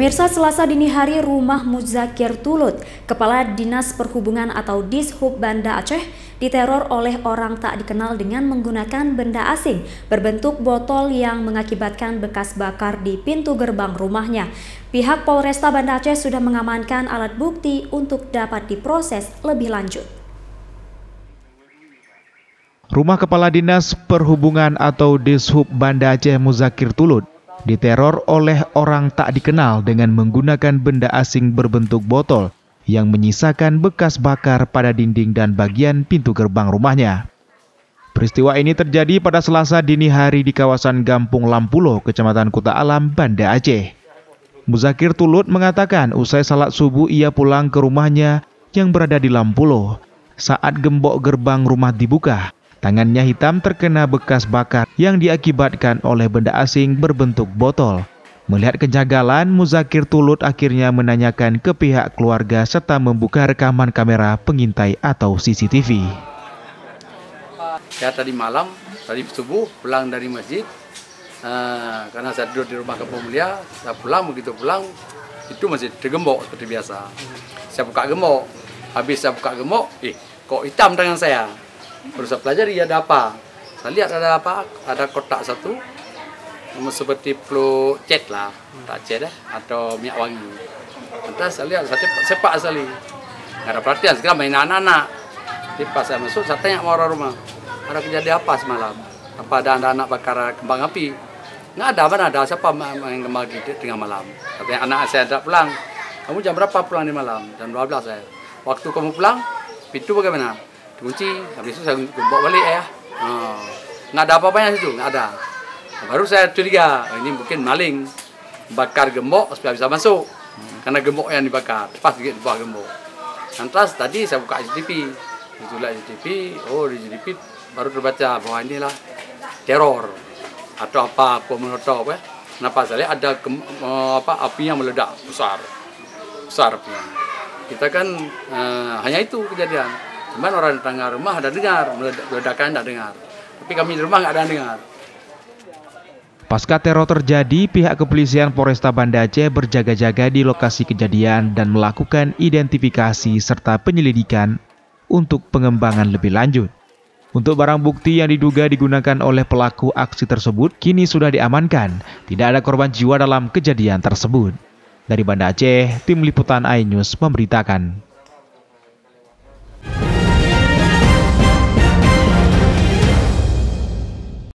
Pemirsa Selasa dini hari rumah Muzakir Tulut, Kepala Dinas Perhubungan atau Dishub Banda Aceh, diteror oleh orang tak dikenal dengan menggunakan benda asing berbentuk botol yang mengakibatkan bekas bakar di pintu gerbang rumahnya. Pihak Polresta Banda Aceh sudah mengamankan alat bukti untuk dapat diproses lebih lanjut. Rumah Kepala Dinas Perhubungan atau Dishub Banda Aceh Muzakir Tulut diteror oleh orang tak dikenal dengan menggunakan benda asing berbentuk botol yang menyisakan bekas bakar pada dinding dan bagian pintu gerbang rumahnya. Peristiwa ini terjadi pada Selasa dini hari di kawasan Gampung Lampulo, Kecamatan Kuta Alam, Banda Aceh. Muzakir Tulut mengatakan usai salat subuh ia pulang ke rumahnya yang berada di Lampulo. Saat gembok gerbang rumah dibuka, Tangannya hitam terkena bekas bakar yang diakibatkan oleh benda asing berbentuk botol. Melihat kejanggalan, Muzakir Tulut akhirnya menanyakan ke pihak keluarga serta membuka rekaman kamera pengintai atau CCTV. Saya tadi malam, tadi subuh pulang dari masjid, uh, karena saya tidur di rumah kampung mulia, saya pulang begitu pulang, itu masih tergembok seperti biasa. Saya buka gembok, habis saya buka gembok, eh kok hitam tangan saya. baru saya pelajari ada apa saya lihat ada apa ada kotak satu seperti pelu cet lah tak cet eh? atau minyak wangi entah saya lihat saya cepat sepak asli. tidak ada perhatian sekarang main anak-anak lepas saya masuk saya tanya orang rumah ada kejadian apa semalam apa ada anak-anak bakar kembang api tidak ada mana ada siapa main kembang api tengah malam tapi anak saya tak pulang kamu jam berapa pulang di malam jam 12 saya waktu kamu pulang pintu bagaimana diuji habis itu saya gembok balik ya oh. nggak ada apa-apanya situ nggak ada baru saya curiga oh, ini mungkin maling bakar gembok supaya bisa masuk karena gembok yang dibakar pas di bawah gembok lantas tadi saya buka CCTV itulah CCTV oh di CCTV baru terbaca bahwa inilah teror atau apa bom molotov ya kenapa saya lihat ada gem, eh, apa apinya meledak besar besar apinya kita kan eh, hanya itu kejadian Cuman orang tetangga rumah ada dengar, ledakan ada dengar. Tapi kami di rumah nggak ada dengar. Pasca teror terjadi, pihak kepolisian Polresta Banda Aceh berjaga-jaga di lokasi kejadian dan melakukan identifikasi serta penyelidikan untuk pengembangan lebih lanjut. Untuk barang bukti yang diduga digunakan oleh pelaku aksi tersebut kini sudah diamankan. Tidak ada korban jiwa dalam kejadian tersebut. Dari Banda Aceh, tim liputan iNews memberitakan.